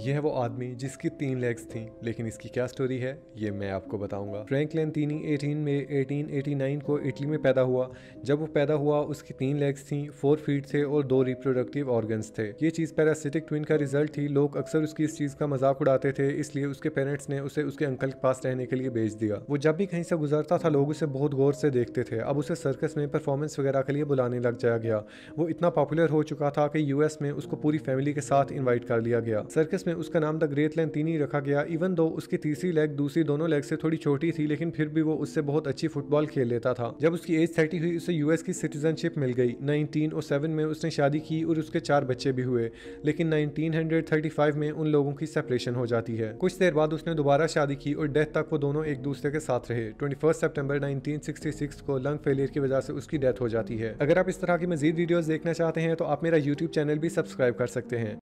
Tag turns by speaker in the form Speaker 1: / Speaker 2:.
Speaker 1: यह वो आदमी जिसकी तीन लेग्स थी लेकिन इसकी क्या स्टोरी है ये मैं आपको बताऊंगा फ्रैंकलिन तीनी 18 में 1889 को इटली में पैदा हुआ जब वो पैदा हुआ उसकी तीन लेग्स थी फोर फीट थे और दो रिप्रोडक्टिव ऑर्गन्स थे ये चीज़ पैरासिटिक ट्विन का रिजल्ट थी लोग अक्सर उसकी इस चीज़ का मजाक उड़ाते थे इसलिए उसके पेरेंट्स ने उसे उसके अंकल के पास रहने के लिए भेज दिया वो जब भी कहीं से गुजरता था लोग उसे बहुत गौर से देखते थे अब उसे सर्कस में परफॉर्मेंस वगैरह के लिए बुलाने लग जाया गया वो इतना पॉपुलर हो चुका था कि यूएस में उसको पूरी फैमिली के साथ इन्वाइट कर लिया गया सर्कस रेस में उसका नाम द ग्रेट लैन तीन ही रखा गया इवन दो उसकी तीसरी लेग दूसरी दोनों लेग से थोड़ी छोटी थी लेकिन फिर भी वो उससे बहुत अच्छी फुटबॉल खेल लेता था जब उसकी एज थर्टी हुई उसे यूएस की सिटीजनशिप मिल गई नाइनटीन और सेवन में उसने शादी की और उसके चार बच्चे भी हुए लेकिन नाइनटीन हंड्रेड थर्टी फाइव में उन लोगों की सेपरेशन हो जाती है कुछ देर बाद उसने दोबारा शादी की और डेथ तक वो दोनों एक दूसरे के साथ रहे नाइनटीन सिक्सटी सिक्स को लंग फेलियर की वजह से उसकी डेथ हो जाती है अगर आप इस तरह की मजीद वीडियोस देखना चाहते हैं तो आप मेरा यूट्यूब चैनल भी सब्सक्राइब कर सकते हैं